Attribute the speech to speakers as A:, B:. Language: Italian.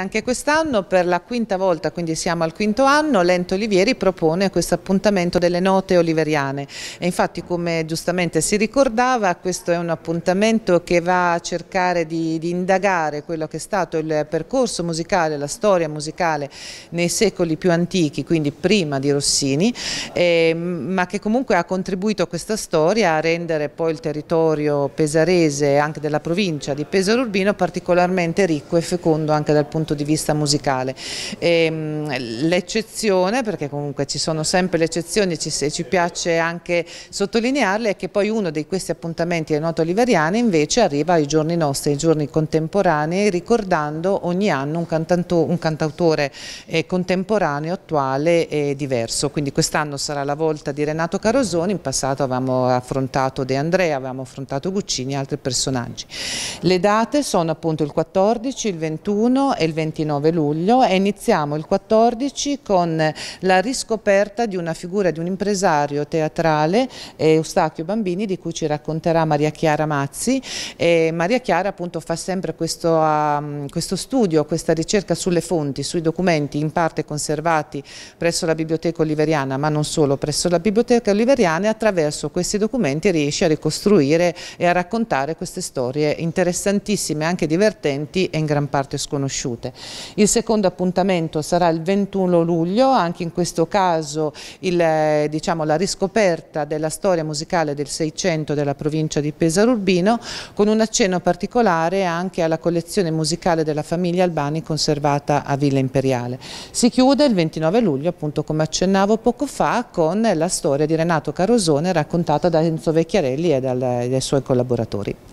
A: Anche quest'anno per la quinta volta, quindi siamo al quinto anno, Lento Olivieri propone questo appuntamento delle note oliveriane e infatti come giustamente si ricordava questo è un appuntamento che va a cercare di, di, indagare quello che è stato il percorso musicale, la storia musicale nei secoli più antichi, quindi prima di Rossini, eh, ma che comunque ha contribuito a questa storia a rendere poi il territorio pesarese, anche della provincia di Pesaro Urbino, particolarmente ricco e fecondo anche dal punto di vista punto di vista musicale. Ehm, l'eccezione, perché comunque ci sono sempre le eccezioni e ci, piace anche sottolinearle, è che poi uno di questi appuntamenti del Noto Oliveriane invece arriva ai giorni nostri, ai giorni contemporanei, ricordando ogni anno un, cantanto, un cantautore eh, contemporaneo, attuale e diverso. Quindi quest'anno sarà la volta di Renato Carosoni, in passato avevamo affrontato De Andrea, avevamo affrontato Guccini e altri personaggi. Le date sono appunto il 14, il 21 e il del 29 luglio e iniziamo il 14 con la riscoperta di una figura di un impresario teatrale, eh, Eustachio Bambini, di cui ci racconterà Maria Chiara Mazzi. E Maria Chiara appunto fa sempre questo, um, questo studio, questa ricerca sulle fonti, sui documenti in parte conservati presso la Biblioteca Oliveriana, ma non solo presso la Biblioteca Oliveriana e attraverso questi documenti riesce a ricostruire e a raccontare queste storie interessantissime, anche divertenti e in gran parte sconosciute salute. Il secondo appuntamento sarà il 21 luglio, anche in questo caso il, eh, diciamo, la riscoperta della storia musicale del Seicento della provincia di Pesaro Urbino, con un accenno particolare anche alla collezione musicale della famiglia Albani conservata a Villa Imperiale. Si chiude il 29 luglio, appunto come accennavo poco fa, con la storia di Renato Carosone raccontata da Enzo Vecchiarelli e eh, dai suoi collaboratori.